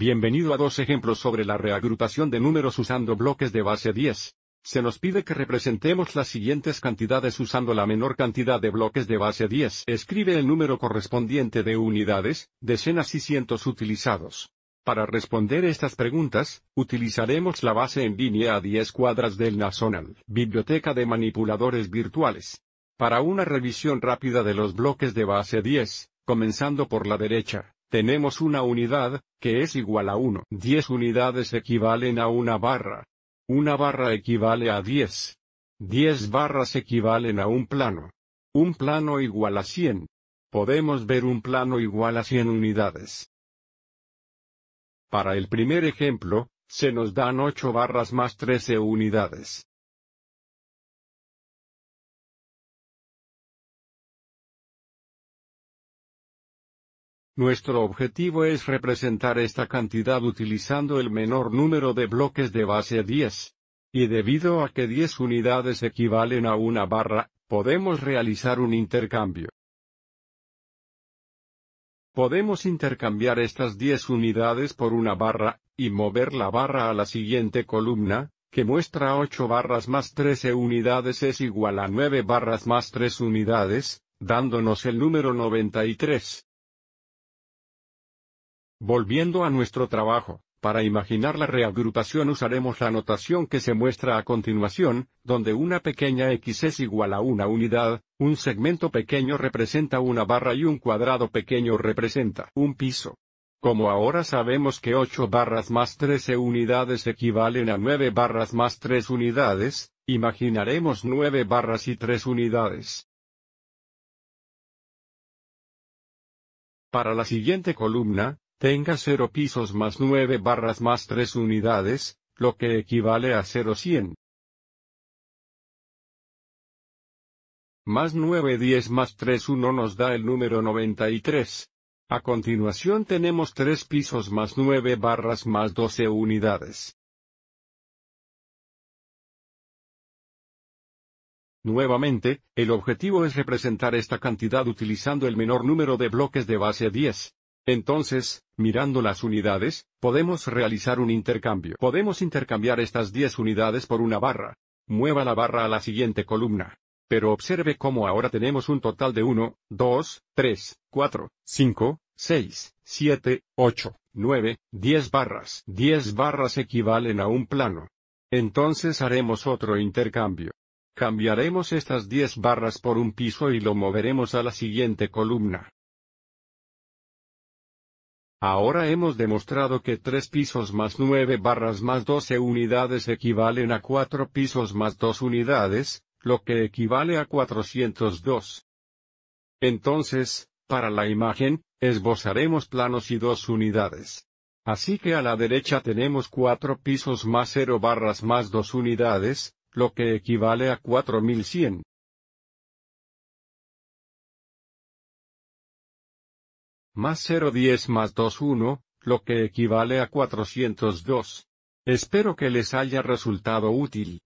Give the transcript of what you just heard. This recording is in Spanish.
Bienvenido a dos ejemplos sobre la reagrupación de números usando bloques de base 10. Se nos pide que representemos las siguientes cantidades usando la menor cantidad de bloques de base 10. Escribe el número correspondiente de unidades, decenas y cientos utilizados. Para responder estas preguntas, utilizaremos la base en línea a 10 cuadras del National Biblioteca de Manipuladores Virtuales. Para una revisión rápida de los bloques de base 10, comenzando por la derecha, tenemos una unidad, que es igual a 1. 10 unidades equivalen a una barra. Una barra equivale a 10. 10 barras equivalen a un plano. Un plano igual a 100. Podemos ver un plano igual a 100 unidades. Para el primer ejemplo, se nos dan 8 barras más 13 unidades. Nuestro objetivo es representar esta cantidad utilizando el menor número de bloques de base 10. Y debido a que 10 unidades equivalen a una barra, podemos realizar un intercambio. Podemos intercambiar estas 10 unidades por una barra, y mover la barra a la siguiente columna, que muestra 8 barras más 13 unidades es igual a 9 barras más 3 unidades, dándonos el número 93. Volviendo a nuestro trabajo, para imaginar la reagrupación usaremos la notación que se muestra a continuación, donde una pequeña x es igual a una unidad, un segmento pequeño representa una barra y un cuadrado pequeño representa un piso. Como ahora sabemos que 8 barras más 13 unidades equivalen a 9 barras más 3 unidades, imaginaremos 9 barras y 3 unidades. Para la siguiente columna, tenga 0 pisos más 9 barras más 3 unidades, lo que equivale a 0,100. Más 9 10 más 3 1 nos da el número 93. A continuación tenemos 3 pisos más 9 barras más 12 unidades. Nuevamente, el objetivo es representar esta cantidad utilizando el menor número de bloques de base 10. Entonces, mirando las unidades, podemos realizar un intercambio. Podemos intercambiar estas 10 unidades por una barra. Mueva la barra a la siguiente columna. Pero observe cómo ahora tenemos un total de 1, 2, 3, 4, 5, 6, 7, 8, 9, 10 barras. 10 barras equivalen a un plano. Entonces haremos otro intercambio. Cambiaremos estas 10 barras por un piso y lo moveremos a la siguiente columna. Ahora hemos demostrado que 3 pisos más 9 barras más 12 unidades equivalen a 4 pisos más 2 unidades, lo que equivale a 402. Entonces, para la imagen, esbozaremos planos y dos unidades. Así que a la derecha tenemos 4 pisos más 0 barras más 2 unidades, lo que equivale a 4100. más 0 10 más 2 1, lo que equivale a 402. Espero que les haya resultado útil.